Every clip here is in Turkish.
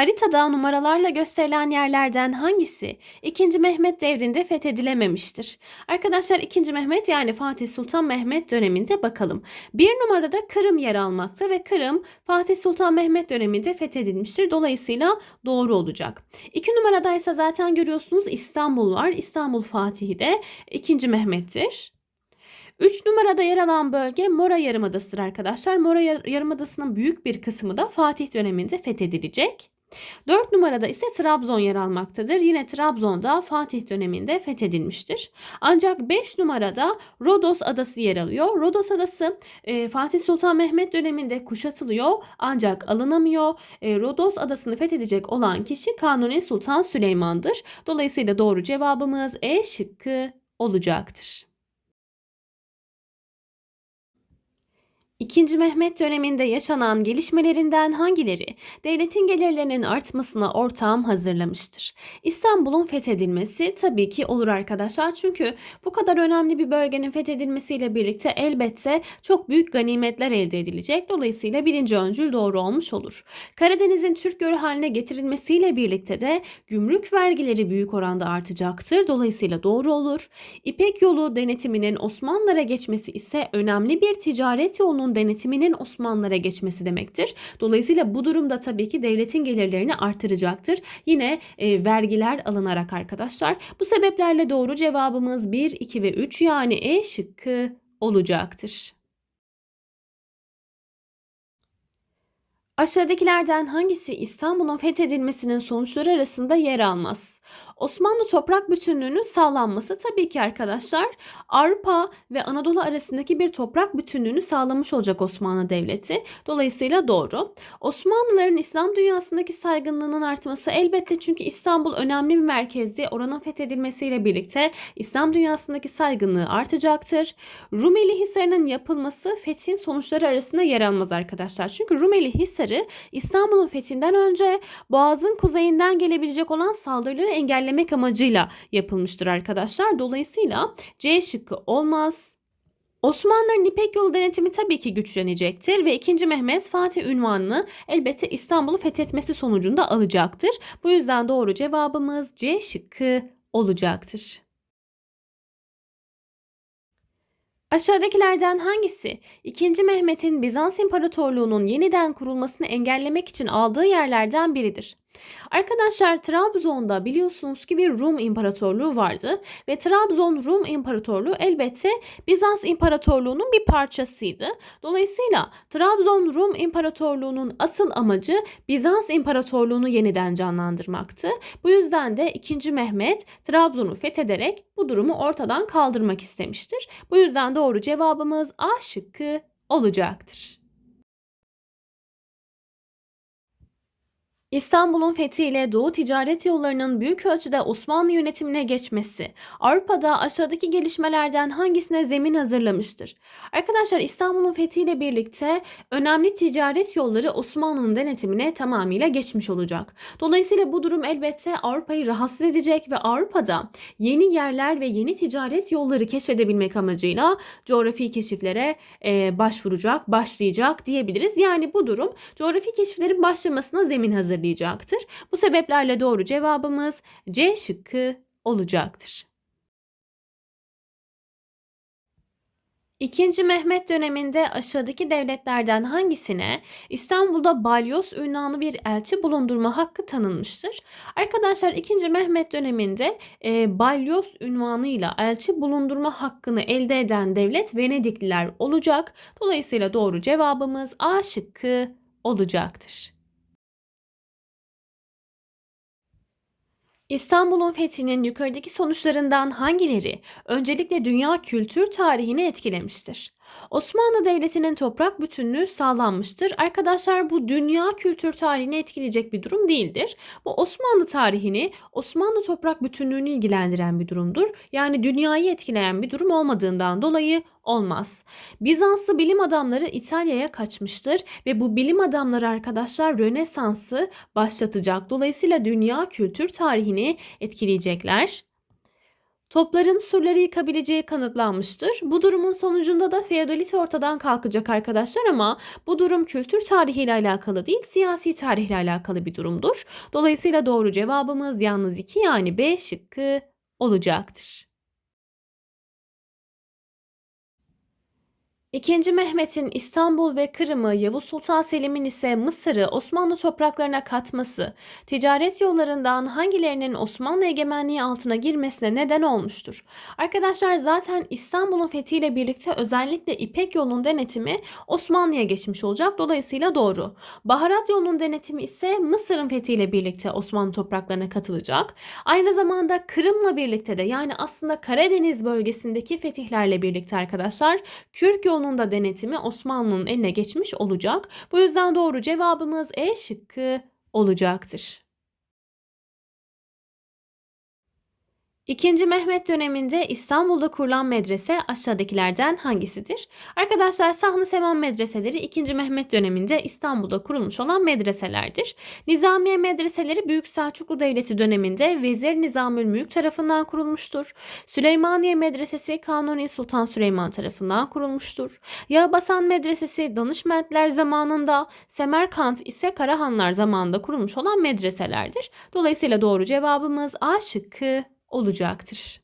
Haritada numaralarla gösterilen yerlerden hangisi 2. Mehmet devrinde fethedilememiştir? Arkadaşlar 2. Mehmet yani Fatih Sultan Mehmet döneminde bakalım. 1 numarada Kırım yer almakta ve Kırım Fatih Sultan Mehmet döneminde fethedilmiştir. Dolayısıyla doğru olacak. 2 numarada ise zaten görüyorsunuz İstanbul var. İstanbul Fatihi de 2. Mehmet'tir. 3 numarada yer alan bölge Mora Yarımadası'dır arkadaşlar. Mora Yarımadası'nın büyük bir kısmı da Fatih döneminde fethedilecek. 4 numarada ise Trabzon yer almaktadır. Yine Trabzon'da Fatih döneminde fethedilmiştir. Ancak 5 numarada Rodos adası yer alıyor. Rodos adası e, Fatih Sultan Mehmet döneminde kuşatılıyor ancak alınamıyor. E, Rodos adasını fethedecek olan kişi Kanuni Sultan Süleyman'dır. Dolayısıyla doğru cevabımız E şıkkı olacaktır. 2. Mehmet döneminde yaşanan gelişmelerinden hangileri devletin gelirlerinin artmasına ortağım hazırlamıştır? İstanbul'un fethedilmesi tabii ki olur arkadaşlar çünkü bu kadar önemli bir bölgenin fethedilmesiyle birlikte elbette çok büyük ganimetler elde edilecek. Dolayısıyla birinci öncül doğru olmuş olur. Karadeniz'in Türk gölü haline getirilmesiyle birlikte de gümrük vergileri büyük oranda artacaktır. Dolayısıyla doğru olur. İpek yolu denetiminin Osmanlılara geçmesi ise önemli bir ticaret yolunun toplumun denetiminin Osmanlılara geçmesi demektir. Dolayısıyla bu durumda tabii ki devletin gelirlerini artıracaktır. Yine e, vergiler alınarak arkadaşlar. Bu sebeplerle doğru cevabımız 1, 2 ve 3 yani E şıkkı olacaktır. Aşağıdakilerden hangisi İstanbul'un fethedilmesinin sonuçları arasında yer almaz? Osmanlı toprak bütünlüğünün sağlanması tabii ki arkadaşlar Avrupa ve Anadolu arasındaki bir toprak bütünlüğünü sağlamış olacak Osmanlı Devleti. Dolayısıyla doğru. Osmanlıların İslam dünyasındaki saygınlığının artması elbette çünkü İstanbul önemli bir merkezdi. Oranın fethedilmesiyle birlikte İslam dünyasındaki saygınlığı artacaktır. Rumeli Hisarı'nın yapılması fethin sonuçları arasında yer almaz arkadaşlar. Çünkü Rumeli Hisarı İstanbul'un fethinden önce Boğaz'ın kuzeyinden gelebilecek olan saldırıları engellemek amacıyla yapılmıştır arkadaşlar. Dolayısıyla C şıkkı olmaz. Osmanlıların İpek yolu denetimi tabii ki güçlenecektir ve 2. Mehmet Fatih ünvanını elbette İstanbul'u fethetmesi sonucunda alacaktır. Bu yüzden doğru cevabımız C şıkkı olacaktır. Aşağıdakilerden hangisi 2. Mehmet'in Bizans İmparatorluğu'nun yeniden kurulmasını engellemek için aldığı yerlerden biridir? Arkadaşlar Trabzon'da biliyorsunuz ki bir Rum İmparatorluğu vardı ve Trabzon Rum İmparatorluğu elbette Bizans İmparatorluğu'nun bir parçasıydı. Dolayısıyla Trabzon Rum İmparatorluğu'nun asıl amacı Bizans İmparatorluğu'nu yeniden canlandırmaktı. Bu yüzden de 2. Mehmet Trabzon'u fethederek bu durumu ortadan kaldırmak istemiştir. Bu yüzden doğru cevabımız A şıkkı olacaktır. İstanbul'un fethiyle Doğu ticaret yollarının büyük ölçüde Osmanlı yönetimine geçmesi, Avrupa'da aşağıdaki gelişmelerden hangisine zemin hazırlamıştır? Arkadaşlar İstanbul'un fethiyle birlikte önemli ticaret yolları Osmanlı'nın denetimine tamamıyla geçmiş olacak. Dolayısıyla bu durum elbette Avrupa'yı rahatsız edecek ve Avrupa'da yeni yerler ve yeni ticaret yolları keşfedebilmek amacıyla coğrafi keşiflere e, başvuracak, başlayacak diyebiliriz. Yani bu durum coğrafi keşiflerin başlamasına zemin hazırlayacak hazırlayacaktır. Bu sebeplerle doğru cevabımız C şıkkı olacaktır. İkinci Mehmet döneminde aşağıdaki devletlerden hangisine İstanbul'da balyoz ünvanı bir elçi bulundurma hakkı tanınmıştır? Arkadaşlar 2. Mehmet döneminde e, balyoz ünvanıyla elçi bulundurma hakkını elde eden devlet Venedikliler olacak. Dolayısıyla doğru cevabımız A şıkkı olacaktır. İstanbul'un fethinin yukarıdaki sonuçlarından hangileri öncelikle dünya kültür tarihini etkilemiştir? Osmanlı Devleti'nin toprak bütünlüğü sağlanmıştır. Arkadaşlar bu dünya kültür tarihini etkileyecek bir durum değildir. Bu Osmanlı tarihini, Osmanlı toprak bütünlüğünü ilgilendiren bir durumdur. Yani dünyayı etkileyen bir durum olmadığından dolayı olmaz. Bizanslı bilim adamları İtalya'ya kaçmıştır ve bu bilim adamları arkadaşlar Rönesans'ı başlatacak. Dolayısıyla dünya kültür tarihini etkileyecekler topların surları yıkabileceği kanıtlanmıştır. Bu durumun sonucunda da feodalite ortadan kalkacak arkadaşlar ama bu durum kültür tarihiyle alakalı değil, siyasi tarihle alakalı bir durumdur. Dolayısıyla doğru cevabımız yalnız 2 yani B şıkkı olacaktır. İkinci Mehmet'in İstanbul ve Kırım'ı, Yavuz Sultan Selim'in ise Mısır'ı Osmanlı topraklarına katması, ticaret yollarından hangilerinin Osmanlı egemenliği altına girmesine neden olmuştur. Arkadaşlar zaten İstanbul'un fethiyle birlikte özellikle İpek yolunun denetimi Osmanlı'ya geçmiş olacak. Dolayısıyla doğru. Baharat yolunun denetimi ise Mısır'ın fethiyle birlikte Osmanlı topraklarına katılacak. Aynı zamanda Kırım'la birlikte de yani aslında Karadeniz bölgesindeki fetihlerle birlikte arkadaşlar Kürk yolu sonunda denetimi Osmanlı'nın eline geçmiş olacak. Bu yüzden doğru cevabımız E şıkkı olacaktır. İkinci Mehmet döneminde İstanbul'da kurulan medrese aşağıdakilerden hangisidir? Arkadaşlar Sahne Seman medreseleri 2. Mehmet döneminde İstanbul'da kurulmuş olan medreselerdir. Nizamiye medreseleri Büyük Selçuklu Devleti döneminde Vezir Nizamülmülk tarafından kurulmuştur. Süleymaniye medresesi Kanuni Sultan Süleyman tarafından kurulmuştur. Yağbasan medresesi Danışmentler zamanında, Semerkant ise Karahanlar zamanında kurulmuş olan medreselerdir. Dolayısıyla doğru cevabımız A şıkkı olacaktır.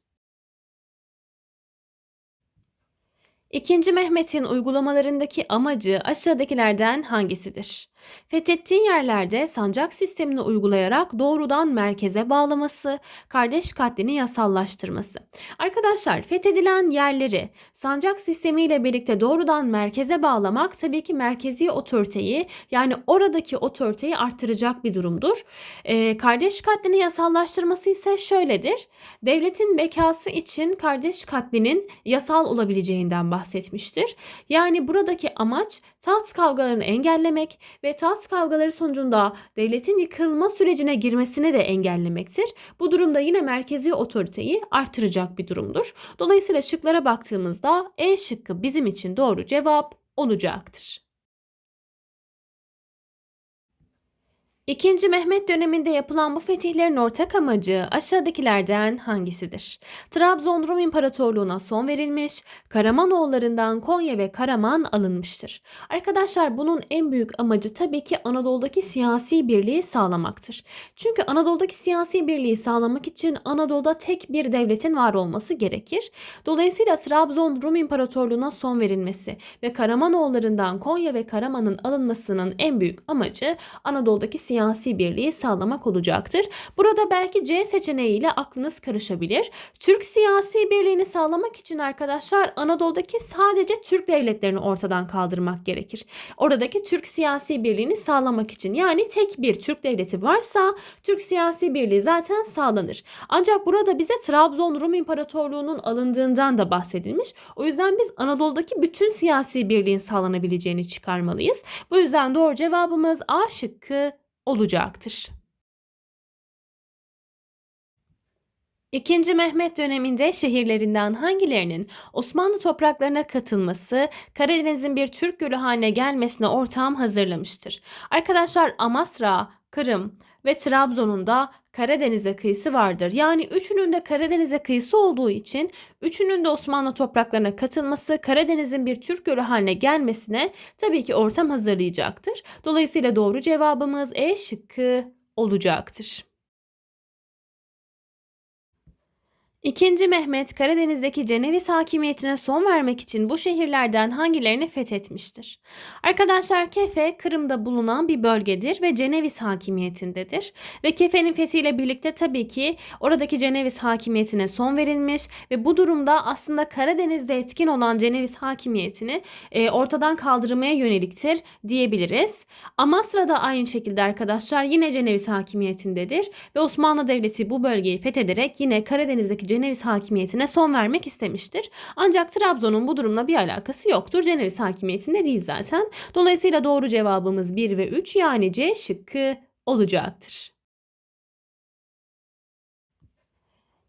İkinci Mehmet'in uygulamalarındaki amacı aşağıdakilerden hangisidir? Fethettiği yerlerde sancak sistemini uygulayarak doğrudan merkeze bağlaması, kardeş katlini yasallaştırması. Arkadaşlar fethedilen yerleri sancak sistemiyle birlikte doğrudan merkeze bağlamak tabii ki merkezi otoriteyi yani oradaki otoriteyi arttıracak bir durumdur. Ee, kardeş katlini yasallaştırması ise şöyledir. Devletin bekası için kardeş katlinin yasal olabileceğinden bahsediyoruz bahsetmiştir. Yani buradaki amaç taht kavgalarını engellemek ve taht kavgaları sonucunda devletin yıkılma sürecine girmesine de engellemektir. Bu durumda yine merkezi otoriteyi artıracak bir durumdur. Dolayısıyla şıklara baktığımızda E şıkkı bizim için doğru cevap olacaktır. İkinci Mehmet döneminde yapılan bu fetihlerin ortak amacı aşağıdakilerden hangisidir? Trabzon Rum İmparatorluğu'na son verilmiş, Karamanoğullarından Konya ve Karaman alınmıştır. Arkadaşlar bunun en büyük amacı tabii ki Anadolu'daki siyasi birliği sağlamaktır. Çünkü Anadolu'daki siyasi birliği sağlamak için Anadolu'da tek bir devletin var olması gerekir. Dolayısıyla Trabzon Rum İmparatorluğu'na son verilmesi ve Karamanoğullarından Konya ve Karaman'ın alınmasının en büyük amacı Anadolu'daki siyasi siyasi birliği sağlamak olacaktır. Burada belki C seçeneği ile aklınız karışabilir. Türk siyasi birliğini sağlamak için arkadaşlar Anadolu'daki sadece Türk devletlerini ortadan kaldırmak gerekir. Oradaki Türk siyasi birliğini sağlamak için yani tek bir Türk devleti varsa Türk siyasi birliği zaten sağlanır. Ancak burada bize Trabzon Rum İmparatorluğu'nun alındığından da bahsedilmiş. O yüzden biz Anadolu'daki bütün siyasi birliğin sağlanabileceğini çıkarmalıyız. Bu yüzden doğru cevabımız A şıkkı olacaktır. İkinci Mehmet döneminde şehirlerinden hangilerinin Osmanlı topraklarına katılması, Karadeniz'in bir Türk gölü haline gelmesine ortam hazırlamıştır. Arkadaşlar Amasra, Kırım, ve Trabzon'un da Karadeniz'e kıyısı vardır. Yani üçünün de Karadeniz'e kıyısı olduğu için üçünün de Osmanlı topraklarına katılması Karadeniz'in bir Türk gölü haline gelmesine tabii ki ortam hazırlayacaktır. Dolayısıyla doğru cevabımız E şıkkı olacaktır. 2. Mehmet Karadeniz'deki Ceneviz hakimiyetine son vermek için bu şehirlerden hangilerini fethetmiştir? Arkadaşlar Kefe Kırım'da bulunan bir bölgedir ve Ceneviz hakimiyetindedir. Ve Kefe'nin fethiyle birlikte tabii ki oradaki Ceneviz hakimiyetine son verilmiş ve bu durumda aslında Karadeniz'de etkin olan Ceneviz hakimiyetini e, ortadan kaldırmaya yöneliktir diyebiliriz. Amasra da aynı şekilde arkadaşlar yine Ceneviz hakimiyetindedir ve Osmanlı Devleti bu bölgeyi fethederek yine Karadeniz'deki Ceneviz hakimiyetine son vermek istemiştir. Ancak Trabzon'un bu durumla bir alakası yoktur. Ceneviz hakimiyetinde değil zaten. Dolayısıyla doğru cevabımız 1 ve 3 yani C şıkkı olacaktır.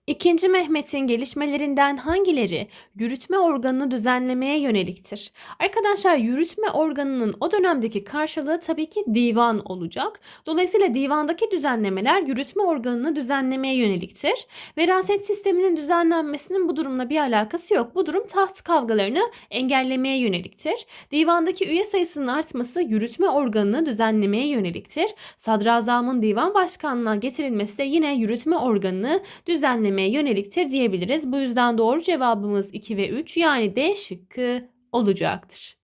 İkinci Mehmet'in gelişmelerinden hangileri yürütme organını düzenlemeye yöneliktir? Arkadaşlar yürütme organının o dönemdeki karşılığı tabii ki divan olacak. Dolayısıyla divandaki düzenlemeler yürütme organını düzenlemeye yöneliktir. Veraset sisteminin düzenlenmesinin bu durumla bir alakası yok. Bu durum taht kavgalarını engellemeye yöneliktir. Divandaki üye sayısının artması yürütme organını düzenlemeye yöneliktir. Sadrazamın divan başkanlığına getirilmesi de yine yürütme organını düzenlemeye edilmeye yöneliktir diyebiliriz. Bu yüzden doğru cevabımız 2 ve 3 yani D şıkkı olacaktır.